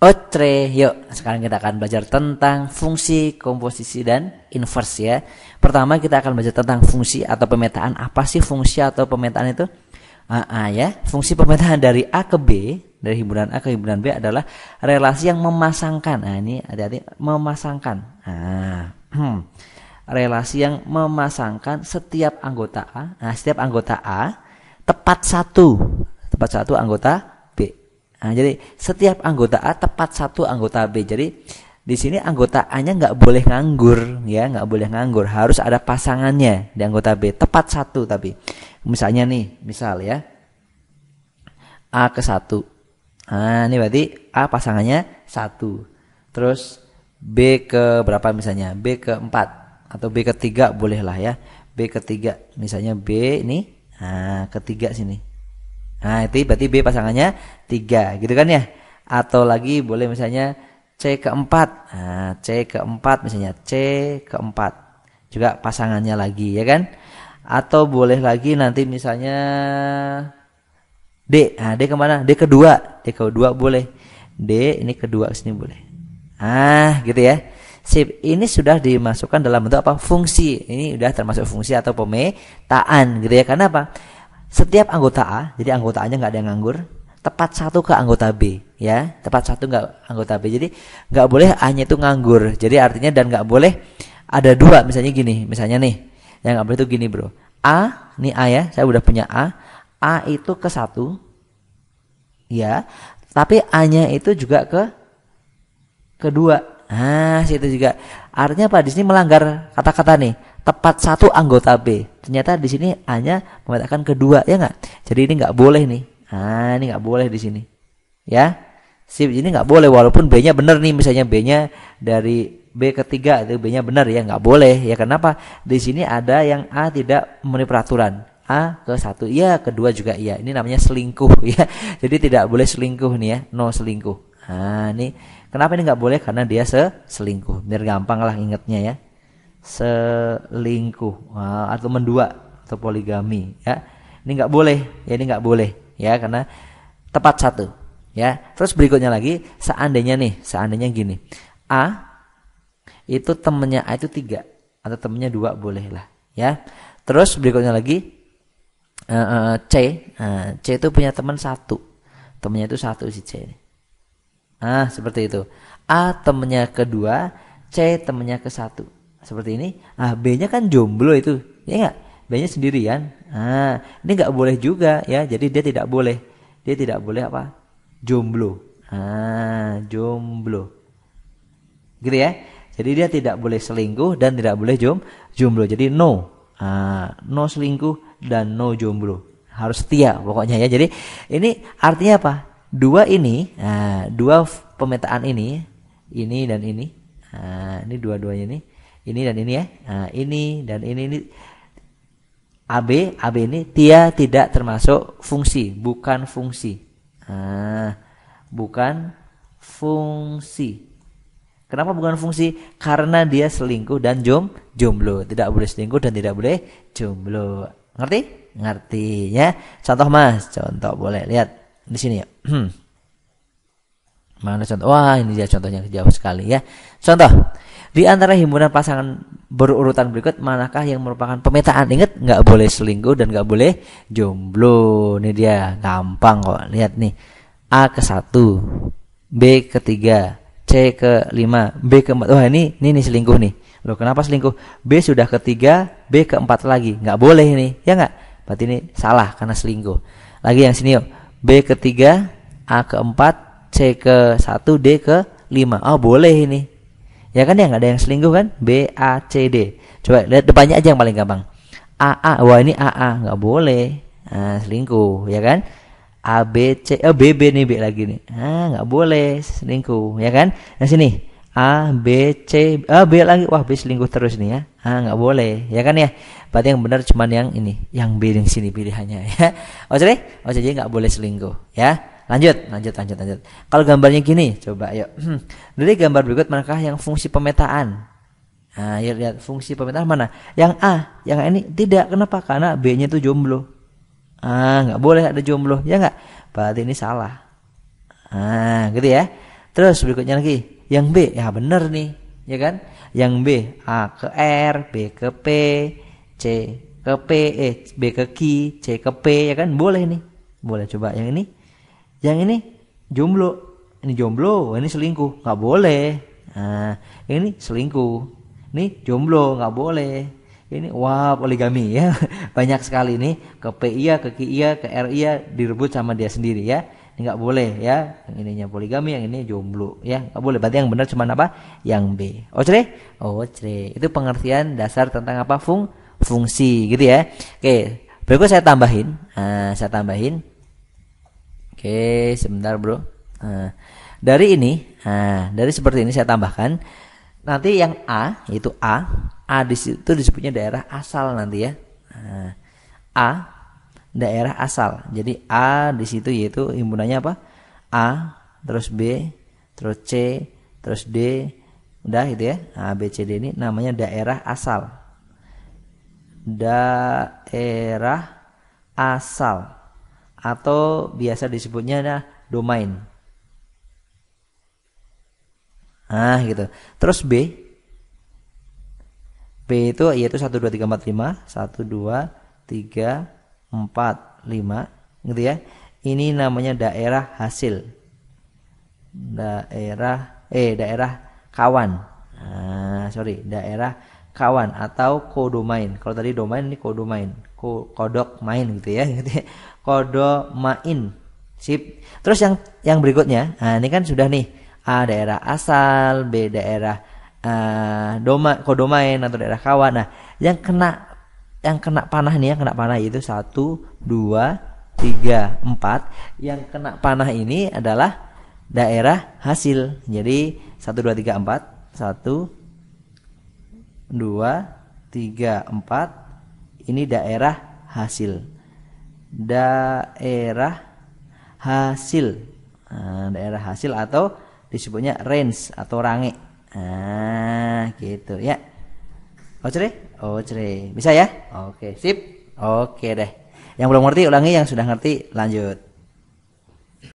Otre, yuk sekarang kita akan belajar tentang fungsi, komposisi, dan invers ya. Pertama kita akan belajar tentang fungsi atau pemetaan. Apa sih fungsi atau pemetaan itu? Uh, uh, ya, fungsi pemetaan dari A ke B, dari himpunan A ke himpunan B adalah relasi yang memasangkan. Nah, ini hati-hati memasangkan. Ah, hmm. relasi yang memasangkan setiap anggota A. Nah, setiap anggota A tepat satu, tepat satu anggota Nah, jadi setiap anggota A tepat satu anggota B. Jadi di sini anggota A-nya nggak boleh nganggur, ya nggak boleh nganggur. Harus ada pasangannya di anggota B. Tepat satu tapi misalnya nih, misal ya A ke satu. Nah, ini berarti A pasangannya satu. Terus B ke berapa misalnya? B ke empat atau B ke tiga bolehlah ya. B ke tiga misalnya B ini, nah ketiga sini Nah, itu berarti B pasangannya 3, gitu kan ya? Atau lagi boleh misalnya C keempat. Nah, C keempat misalnya C keempat. Juga pasangannya lagi, ya kan? Atau boleh lagi nanti misalnya D. Nah, D kemana? D kedua. D kedua boleh. D ini kedua sini boleh. Ah, gitu ya. Sip, ini sudah dimasukkan dalam bentuk apa? Fungsi. Ini sudah termasuk fungsi atau pemetaan gitu ya. Karena apa? Setiap anggota A, jadi anggota A-nya nggak ada yang nganggur, tepat satu ke anggota B ya tepat satu nggak anggota B jadi nggak boleh A nya itu nganggur jadi artinya dan nggak boleh ada dua misalnya gini misalnya nih yang nggak boleh itu gini bro A nih A ya saya udah punya A A itu ke satu ya tapi A nya itu juga ke kedua ah situ juga artinya apa di sini melanggar kata-kata nih tepat satu anggota B. Ternyata di sini hanya mengatakan kedua, ya nggak? Jadi ini nggak boleh nih. Ah, ini nggak boleh di sini. Ya, sip ini nggak boleh walaupun B-nya benar nih misalnya B-nya dari B ketiga itu B-nya benar ya nggak boleh ya kenapa di sini ada yang A tidak memenuhi peraturan A ke satu iya kedua juga iya ini namanya selingkuh ya jadi tidak boleh selingkuh nih ya no selingkuh nah ini kenapa ini nggak boleh karena dia selingkuh biar gampang lah ingatnya ya selingkuh eh, atau mendua atau poligami ya ini nggak boleh ya ini nggak boleh ya karena tepat satu ya terus berikutnya lagi seandainya nih seandainya gini a itu temennya a itu tiga atau temennya dua boleh lah ya terus berikutnya lagi uh, uh, c uh, c itu punya teman satu temennya itu satu si c ini ah seperti itu a temennya kedua c temennya ke satu seperti ini. Ah, B-nya kan jomblo itu. Ya enggak? B-nya sendirian. Ah, ini enggak boleh juga ya. Jadi dia tidak boleh. Dia tidak boleh apa? Jomblo. Ah, jomblo. Gitu ya. Jadi dia tidak boleh selingkuh dan tidak boleh jom jomblo. Jadi no. Ah, no selingkuh dan no jomblo. Harus setia pokoknya ya. Jadi ini artinya apa? Dua ini, nah, dua pemetaan ini, ini dan ini. Nah, ini dua-duanya ini ini dan ini ya nah, ini dan ini ini AB AB ini dia tidak termasuk fungsi bukan fungsi nah, bukan fungsi Kenapa bukan fungsi? Karena dia selingkuh dan jom jomblo. Tidak boleh selingkuh dan tidak boleh jomblo. Ngerti? Ngerti ya. Contoh Mas, contoh boleh lihat di sini ya. Mana contoh? Wah, ini dia contohnya jauh sekali ya. Contoh, di antara himpunan pasangan berurutan berikut manakah yang merupakan pemetaan? Ingat, nggak boleh selingkuh dan nggak boleh jomblo. Ini dia gampang kok. Lihat nih. A ke satu B ke 3, C ke lima B ke empat Wah, ini ini, ini selingkuh nih. Loh, kenapa selingkuh? B sudah ketiga, B ke keempat lagi. Nggak boleh ini, ya nggak? Berarti ini salah karena selingkuh. Lagi yang sini yuk. B ketiga, A ke keempat, C ke 1, D ke 5. Oh, boleh ini. Ya kan ya nggak ada yang selingkuh kan? B, A, C, D. Coba lihat depannya aja yang paling gampang. A, A. Wah, ini A, A. Nggak boleh. Nah, selingkuh, ya kan? A, B, C. Oh, B, B nih, B lagi nih. Ah, nggak boleh selingkuh, ya kan? Nah, sini. A, B, C. Ah, B lagi. Wah, B selingkuh terus nih ya. Ah, nggak boleh, ya kan ya? Berarti yang benar cuman yang ini, yang B yang sini pilihannya ya. Oke, oke jadi nggak boleh selingkuh, ya. Lanjut, lanjut, lanjut, lanjut. Kalau gambarnya gini, coba yuk. Dari gambar berikut manakah yang fungsi pemetaan? Nah, yuk lihat fungsi pemetaan mana? Yang A, yang ini tidak. Kenapa? Karena B-nya itu jomblo. Ah, nggak boleh ada jomblo, ya nggak? Berarti ini salah. Ah, gitu ya. Terus berikutnya lagi, yang B, ya bener nih, ya kan? Yang B, A ke R, B ke P, C ke P, eh, B ke Q, C ke P, ya kan? Boleh nih. Boleh coba yang ini yang ini jomblo, ini jomblo, ini selingkuh, nggak boleh. Nah, ini selingkuh, ini jomblo, nggak boleh. Ini wah poligami ya, banyak sekali ini ke PIA, ke KIA, ke RIA direbut sama dia sendiri ya. Ini nggak boleh ya, yang ininya poligami, yang ini jomblo ya, nggak boleh. Berarti yang benar cuma apa? Yang B. Oke? Oke. Itu pengertian dasar tentang apa? Fung fungsi gitu ya. Oke, berikut saya tambahin, nah, saya tambahin Oke, sebentar bro. Nah, dari ini, nah, dari seperti ini saya tambahkan. Nanti yang A, yaitu A, A di situ disebutnya daerah asal nanti ya. Nah, A, daerah asal. Jadi A di situ yaitu himpunannya apa? A, terus B, terus C, terus D, udah gitu ya. A B, C, D ini namanya daerah asal. Daerah asal atau biasa disebutnya nah, domain. Nah, gitu. Terus B. B itu yaitu 1 2 3 4 5, 1 2 3 4 5, gitu ya. Ini namanya daerah hasil. Daerah eh daerah kawan. Nah, sorry, daerah kawan atau kodomain. Kalau tadi domain ini kodomain kodok main gitu ya gitu ya. kodo main sip terus yang yang berikutnya nah ini kan sudah nih a daerah asal b daerah uh, doma kodomain atau daerah kawan nah yang kena yang kena panah nih yang kena panah itu satu dua tiga empat yang kena panah ini adalah daerah hasil jadi satu dua tiga empat satu dua tiga empat ini daerah hasil. Daerah hasil. Nah, daerah hasil atau disebutnya range atau range. Nah, gitu ya. Ocre? Ocre. Bisa ya? Oke, sip. Oke deh. Yang belum ngerti ulangi, yang sudah ngerti lanjut.